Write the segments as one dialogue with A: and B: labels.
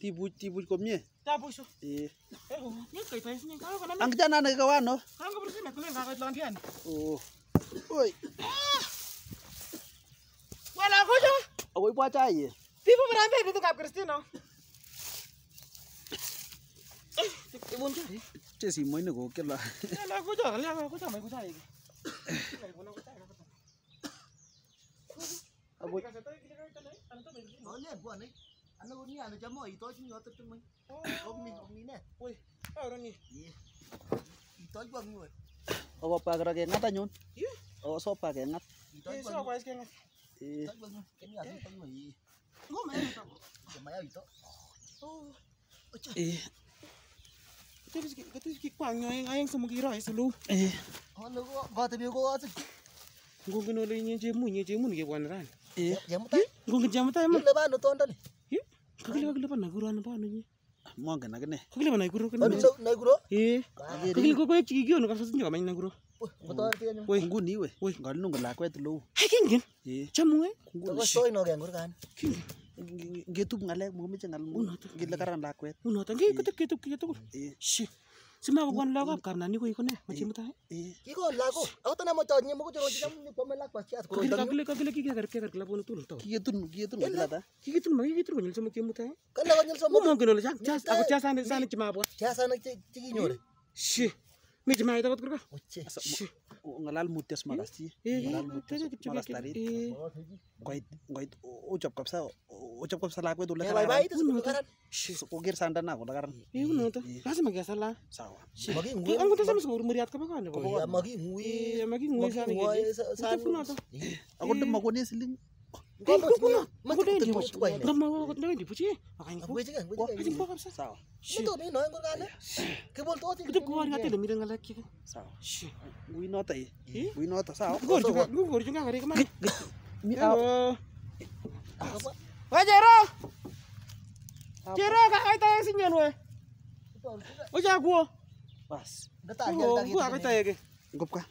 A: Tibuch komie. Tabuchu. Ang tiyanan na ikaw ano? Kakaburisin na tuloy kakaitlong tiyan. Oo. Uy. Wala ko siya. Ako ipo atay eh. Tipo marami dito kap Kristino. Ibon siya eh. Chesi mo ina ko kila. Wala ko siya. Wala ko
B: Oh, boleh buat nih anu ni Oh, jamu itu sih nyata
A: Oh, nih woi orang itu aja nih Oh, apa gerak ngat Oh, Eh.
B: Itu aja. Kengat itu main itu. itu. Oh.
A: Eh. Terus kita kikwang yang ayang selu. Eh. Ano ko, bata biyo ko sih. Gugino le nye cemun, nye jemu ni ke wanran. Ngongen chemutai iman. Kilipan utondoni. Kakilipan we. Woi, lakwet lou. Kingen. Chamu ngalek mokomeche ngalek. Ngile karan lakwet. Unoto. Ngi kotok ketub Sima Simabukuan lagok kam nani ko iko ne, machimuta hai.
B: Kiko lago, ako to na mo tawag niya mo ko jero jam ni pa malak pa chat ko. Kagile
A: kagile kike kar kike kar kala bono tulun taw. Kike tun kike tun magila ta. Kike tun magi kike tun nyel somo kimuta hai. Kala ko nyel somo. Mo ngino le jak jas ako jas ane sane chima bo. Jas ane chigi nyore. Shi. Mi chima ida kot kurka. Oche. Ngalal mutias magasti. Ngalal mutias kipchuma. Koit koit o chop kapsa ucapkan salah aku itu lah Baik itu sekarang sukugir sandan aku lah karan iya, iya benar tuh iya. masih magi salah sawa magi ngui kan tuh sama sekali meriat kau kan ya magi ngui ya bagi ngui iya, sana gitu itu pun ada aku dem aku nih seling Kau pun itu mau kau dari dipuji, kau mau kau itu dipuji, makanya kau buji kan, buji kan, Itu kan, itu nih kan, kebol tuh itu kau nggak tidak mirip nggak lagi kan, saw, gue nota ya, gue nota saw, gue juga, gue juga nggak kemarin, kemana, mi aw, Wah Jero.
B: Jero kakak ya, itu yang sinyan weh.
A: Oh ya gua. Pas. Gua aku tanya ke. Ngop ngop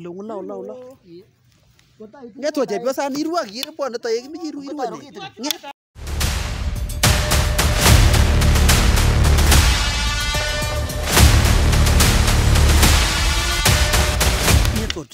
A: ngop ngop ngop ngop Nggak tuh aja biasa niru
B: lagi, pun ada tanya ini niru niru aja. Nggak.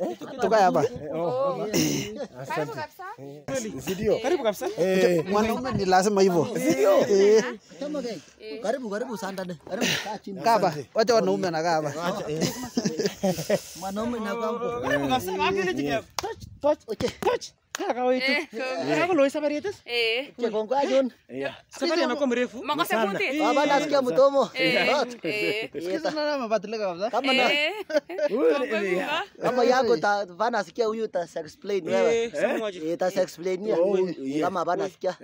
B: Eh, tukae hapa.
A: Ndio. Karibu kabisa. Eh, eh, mwanaume ni lazima hivyo. Ndio. Eh,
B: karibu karibu sana dada. Karibu kaa chini. Kaba, wacha wanaume
A: na kaba. Mwanaume na kaba. Karibu kabisa. Touch touch. Okay. Touch. Kakawaitu. Eh, Kakoloisa Barietis? Eh. Kekongwa John. Safari yako mrefu. Makose punti. Baba nasikia mdomo. Eh. Sikiza na mabadilika kabisa. Kama na.
B: Kama yako ta vana sikia huyu ta explain wewe. Eh, ta explain ya. Kama vana sikia.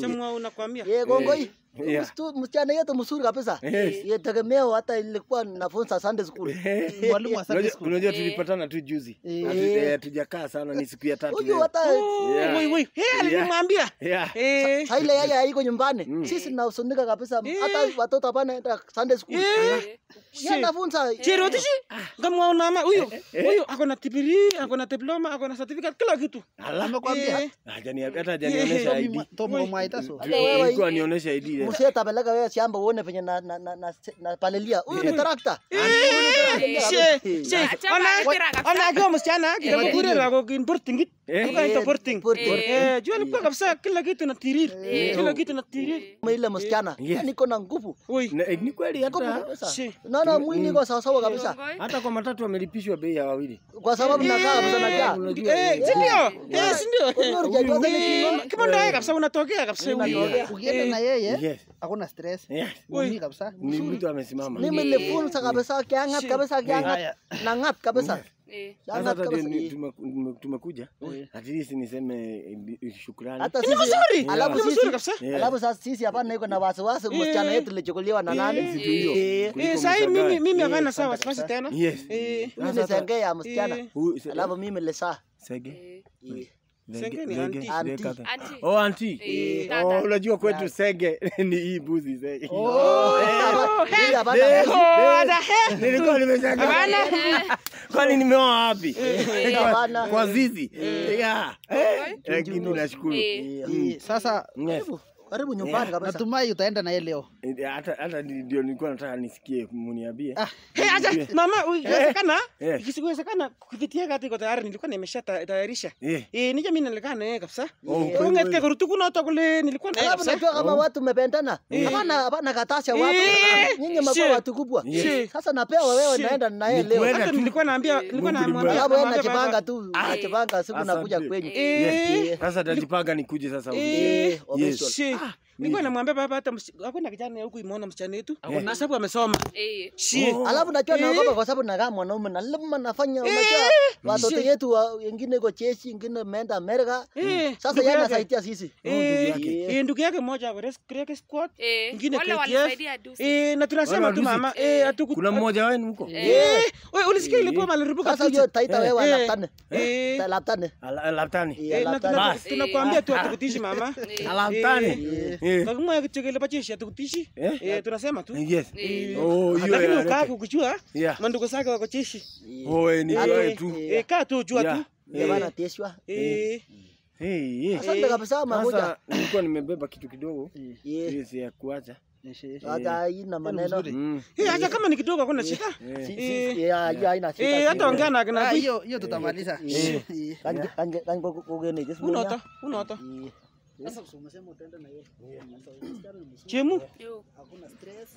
B: Chama
A: unakwambia. Eh, kongoi yeah.
B: Msitu, msichana yetu mzuri kabisa eh, yes. Yetegemeo hata ilikuwa nafunza Sunday school eh, eh, mwalimu wa Sunday school. Unajua
A: tulipatana tu juzi, hatujakaa sana, ni siku ya tatu. Oh,
B: alimwambia sasa, ile haiko nyumbani, mm. sisi nausunika
A: kabisa, hata watoto hapana Sunday school yeye
B: anafunza cherotishi kama mama huyu huyu
A: ako na tipiri ako na diploma ako na certificate kila kitu, alama kwambia hata hajanionyesha ID, tomo mwaita so wewe, nionyesha ID yeah. Msee
B: atapeleka wewe shamba uone venye na, na, na, na, na palilia. Huyu eh. ni tarakta. She, she.
A: Ona akiwa msichana kidogo kule la kukinpur tingit ilikuwa inaitwa porting. Eh, jua
B: ilikuwa kabisa kila kitu inatirir. Kila kitu inatirir. Kama ile msichana, niko na nguvu. Ni kweli hata naona mwili kwa sawa sawa kabisa. Hata kwa
A: matatu amelipishwa bei ya wawili. Kwa sababu nakaa kabisa najaa. Eh, si ndio? Eh, si ndio? Kama ndio kabisa unatokea kabisa. Ukienda na yeye hakuna stress. Mwili kabisa. Ni mtu amesimama. Nimefunza
B: kabisa kiangat kabisa kiangat. Nangat kabisa. Sasa eh. yaani hata
A: tumekuja eh. at least niseme shukrani. Hata sisi nzuri. Eh, alafu sisi alafu
B: sasa sisi hapa na na wasiwasi msichana yetu lichukuliwa na nani? Msitu hiyo. Eh, sasa mimi mimi hapana sawa wasiwasi tena. Yes.
A: Eh, mimi senge ya msichana. Alafu
B: mimi lesa.
A: Senge. Senge ni anti. Anti. Oh, anti. Oh, unajua kwetu senge ni hii buzi senge. Oh, nilikuwa nimeshangaa. kwani nimeoa wapi? Eh, eh, eh, kwa zizi. Lakini nashukuru mm. sasa karibu eh, nyumbani Kabisa. Natumai utaenda na yeye leo. Eh, hata hata ndio nilikuwa nataka nisikie muniambie. Ah. hey, acha mama, eh. ikiwezekana yeah. ikisiwezekana kati kwa tayari nilikuwa nimesha tayarisha. Eh, nije mimi nilikaa na yeye kabisa. Oh, Ungetaka kurudi kuna hata kule nilikuwa na yeye kabisa. Unajua kama oh. watu mmependana. Hapana hapana katasha
B: watu. Nyinyi mko watu kubwa. Sasa napewa wewe naenda na yeye leo. Hata
A: nilikuwa naambia nilikuwa naambia. Sababu wewe unajipanga tu. Unajipanga siku nakuja kwenyu. Sasa najipanga nikuje sasa. Eh, obviously. Yeah. Nilikuwa namwambia baba hata hakuna kijana huku imeona msichana wetu na sababu amesoma. Eh. Oh. Alafu najua eh. naogopa kwa
B: sababu nakaa mwanaume na lazima nafanya eh. unajua watoto yetu wengine iko jeshi, wengine ameenda Amerika. Eh. Mm. Sasa yeye anasaidia sisi. Oh, eh,
A: ndugu yake mmoja kwa Rescue Squad, mwingine KTF. Eh, na tunasema tu mama, eh hatuku Kuna mmoja wenu huko. Eh, wewe ulisikia ile boma lilipuka. Sasa hiyo taita wewe laptane. Eh, laptane. Laptane. Basi tunakuambia tu ah. atukutishi mama. Laptane. Kakimwa kityo kele pachisha tukutishi. Eh, tunasema tu. Yes. Oh, hiyo. Lakini ukaa kukujua mandugu zako wako jeshi. Oh, ni wewe tu. Eh, kaa tu jua tu. Bana teshwa. Eh. Hey, Asante kabisa mamoja. Nilikuwa nimebeba kitu kidogo. Yes, ya kuacha.
B: Hata kama ni kidogo hakuna
A: shida. Sasa umesema utaenda Hakuna stress.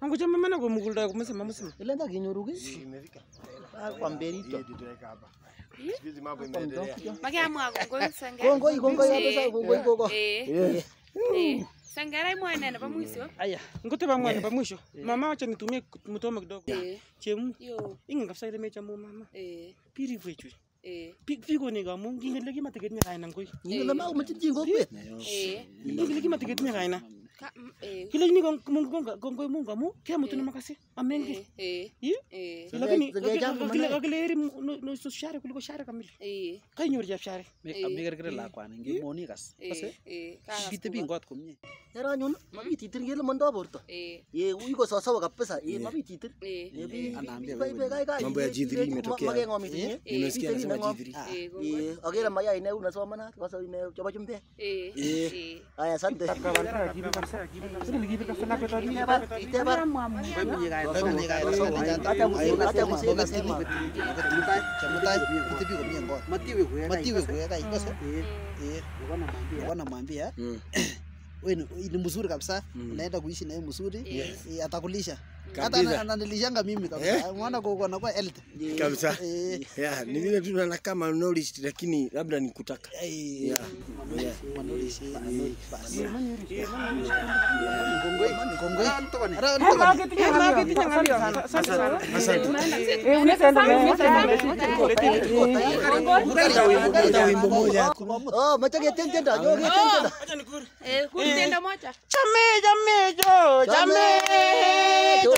A: Angochama mana kwa mukul dai kumesema musema. Ile nda kinyoruki? Si imefika. Ah, kwa mberito. Sikizi mambo imeendelea. Maki amu akongoi sangara. Kongoi kongoi hapo sasa kongoi koko. Eh. Sangara mwana na pamuisho. Aya, ngote pa mwana pa Mama acha nitumie mtoma kidogo. Eh. Chemu. Ingi kabisa ile mecha mama. Eh. Piri kwetu. bikonik eh. amu kingen le kimatiket nyikaina ngoi ngile ma komache chi kokwet eh. ngile kimatiket nyikaina E. kile nyingi kongoi Mungu amu kila mtu ni e. makasi amengi e, lakini kakile heri nusu share kuliko share kamili kainyorchi share mekerkere lakwani ngemwoni kas kase bite bi ngot
B: komie ero anyun mm. mabit itir kele mondo borto
A: ye
B: iko sosowo kabisa ye mabit itir mambo ya jidhiri imetokea nimesikia anasema jidhiri akira mayai ne unasomanat kwa sababu choba chumbe haya asante mwambia mm. ni mzuri kabisa, mm. unaenda kuishi naye mzuri, eh, atakulisha hata ananilishanga mimi kabisa eh? kabisa
A: yeah, ni vile tu naona kama knowledge lakini labda ni kutaka eh, yeah. Oh, yeah.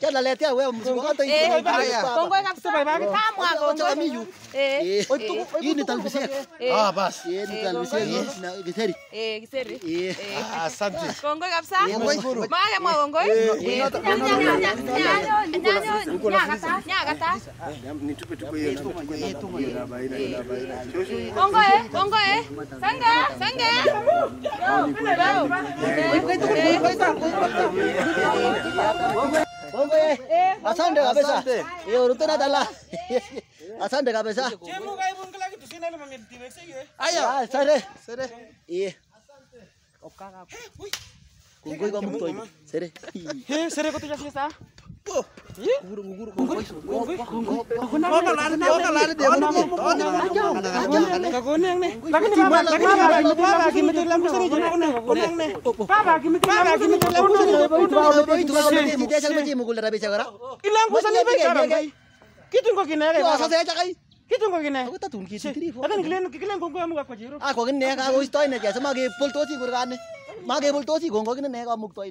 B: Cha wewe mzigo hata hiyo. Kongwe kabisa. Kamwa hapo. Kama mimi.
A: Eh. Hii ni talbisia. Ah basi. Hii ni talbisia na githeri. Eh, githeri. Eh. Asante. Kongwe kabisa. Maya mwa kongwe. Nyagata. Nitupe tuko hiyo na tuko hiyo na baina na baina. Kongwe, kongwe. Sanga, sanga.
B: Kongwe, kongwe. ሶንቶ አሳ እንደ ጋበዛ ይኸው ሩጥና ጠላ አሳ እንደ ጋበዛ
A: አያ ሰሬ ሰሬ ይሄ ሰሬ ቁጥያ ስለሳ Kitungko kinae kay basa sa
B: kay kitungko kinae ko tatun ki sitri fo adan glen glen ko ko amga ko jiro a ko gne ka ko istoi ne ja sama ge pul tosi gurgan ne ma ge pul tosi gongo kinae ne ka muk toi